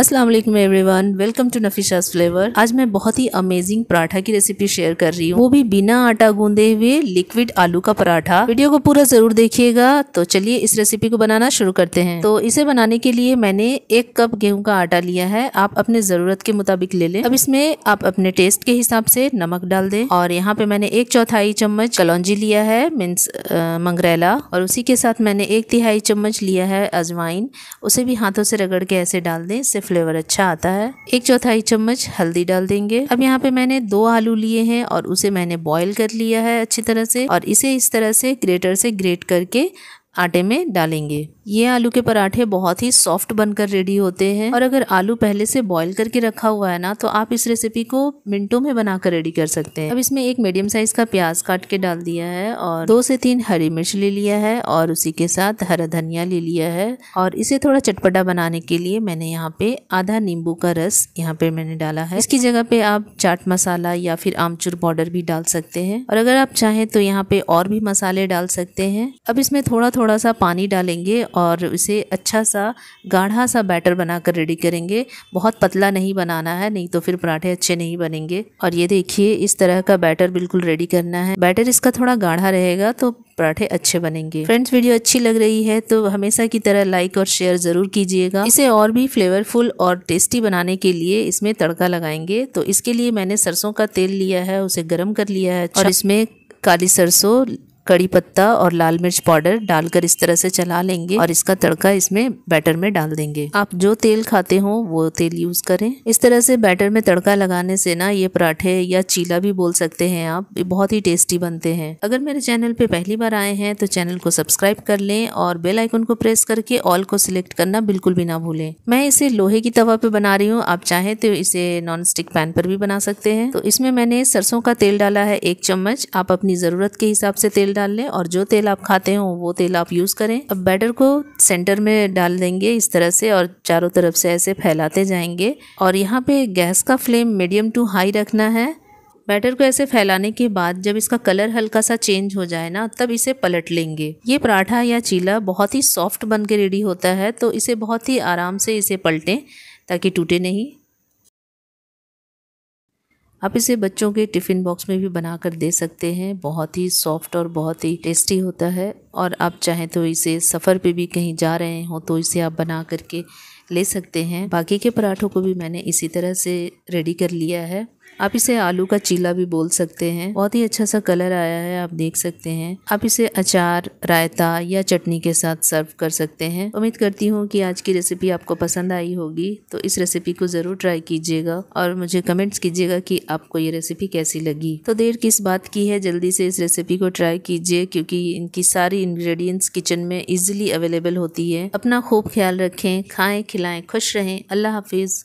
अस्सलाम वालेकुम everyone welcome to Nafisa's flavour आज मैं बहुत ही अमेजिंग पराठा की रेसिपी शेयर कर रही हूँ वो भी बिना आटा गूंदे हुए लिक्विड आलू का पराठा वीडियो को पूरा जरूर देखिएगा तो चलिए इस रेसिपी को बनाना शुरू करते हैं तो इसे बनाने के लिए मैंने एक कप गेहूं का आटा लिया है आप अपने जरूरत के मुताबिक ले लें अब इसमें आप अपने टेस्ट के हिसाब से नमक डाल दें और यहाँ पे मैंने एक चौथाई चम्मच कलौजी लिया है मीन्स मंगरेला और उसी के साथ मैंने एक तिहाई चम्मच लिया है अजवाइन उसे भी हाथों से रगड़ के ऐसे डाल दें फ्लेवर अच्छा आता है एक चौथाई चम्मच हल्दी डाल देंगे अब यहाँ पे मैंने दो आलू लिए हैं और उसे मैंने बॉईल कर लिया है अच्छी तरह से और इसे इस तरह से ग्रेटर से ग्रेट करके आटे में डालेंगे ये आलू के पराठे बहुत ही सॉफ्ट बनकर रेडी होते हैं और अगर आलू पहले से बॉईल करके रखा हुआ है ना तो आप इस रेसिपी को मिनटों में बनाकर रेडी कर सकते हैं अब इसमें एक मीडियम साइज का प्याज काट के डाल दिया है और दो से तीन हरी मिर्च ले लिया है और उसी के साथ हरा धनिया ले लिया है और इसे थोड़ा चटपटा बनाने के लिए मैंने यहाँ पे आधा नींबू का रस यहाँ पे मैंने डाला है इसकी जगह पे आप चाट मसाला या फिर आमचूर पाउडर भी डाल सकते हैं और अगर आप चाहें तो यहाँ पे और भी मसाले डाल सकते हैं अब इसमें थोड़ा थोड़ा सा पानी डालेंगे और इसे अच्छा सा गाढ़ा सा बैटर बनाकर रेडी करेंगे बहुत पतला नहीं बनाना है नहीं तो फिर पराठे अच्छे नहीं बनेंगे और ये देखिए इस तरह का बैटर बिल्कुल रेडी करना है बैटर इसका थोड़ा गाढ़ा रहेगा तो पराठे अच्छे बनेंगे फ्रेंड्स वीडियो अच्छी लग रही है तो हमेशा की तरह लाइक और शेयर ज़रूर कीजिएगा इसे और भी फ्लेवरफुल और टेस्टी बनाने के लिए इसमें तड़का लगाएंगे तो इसके लिए मैंने सरसों का तेल लिया है उसे गर्म कर लिया है अच्छा। और इसमें काली सरसों कड़ी पत्ता और लाल मिर्च पाउडर डालकर इस तरह से चला लेंगे और इसका तड़का इसमें बैटर में डाल देंगे आप जो तेल खाते हो वो तेल यूज करें इस तरह से बैटर में तड़का लगाने से ना ये पराठे या चीला भी बोल सकते हैं आप बहुत ही टेस्टी बनते हैं अगर मेरे चैनल पे पहली बार आए हैं तो चैनल को सब्सक्राइब कर लें और बेल आइकन को प्रेस करके ऑल को सिलेक्ट करना बिल्कुल भी ना भूलें मैं इसे लोहे की तवा पे बना रही हूँ आप चाहें तो इसे नॉन स्टिक पैन पर भी बना सकते हैं तो इसमें मैंने सरसों का तेल डाला है एक चम्मच आप अपनी ज़रूरत के हिसाब से तेल डाल डाल लें और जो तेल आप खाते हो वो तेल आप यूज़ करें अब बैटर को सेंटर में डाल देंगे इस तरह से और चारों तरफ से ऐसे फैलाते जाएंगे और यहाँ पे गैस का फ्लेम मीडियम टू हाई रखना है बैटर को ऐसे फैलाने के बाद जब इसका कलर हल्का सा चेंज हो जाए ना तब इसे पलट लेंगे ये पराठा या चीला बहुत ही सॉफ्ट बन के रेडी होता है तो इसे बहुत ही आराम से इसे पलटें ताकि टूटे नहीं आप इसे बच्चों के टिफ़िन बॉक्स में भी बनाकर दे सकते हैं बहुत ही सॉफ्ट और बहुत ही टेस्टी होता है और आप चाहें तो इसे सफ़र पे भी कहीं जा रहे हो तो इसे आप बना करके ले सकते हैं बाकी के पराठों को भी मैंने इसी तरह से रेडी कर लिया है आप इसे आलू का चीला भी बोल सकते हैं बहुत ही अच्छा सा कलर आया है आप देख सकते हैं आप इसे अचार रायता या चटनी के साथ सर्व कर सकते हैं उम्मीद करती हूँ कि आज की रेसिपी आपको पसंद आई होगी तो इस रेसिपी को ज़रूर ट्राई कीजिएगा और मुझे कमेंट्स कीजिएगा कि आपको ये रेसिपी कैसी लगी तो देर किस बात की है जल्दी से इस रेसिपी को ट्राई कीजिए क्योंकि इनकी सारी इंग्रेडिएंट्स किचन में इजीली अवेलेबल होती है अपना खूब ख्याल रखें खाएं खिलाएं खुश रहें अल्लाह हाफिज़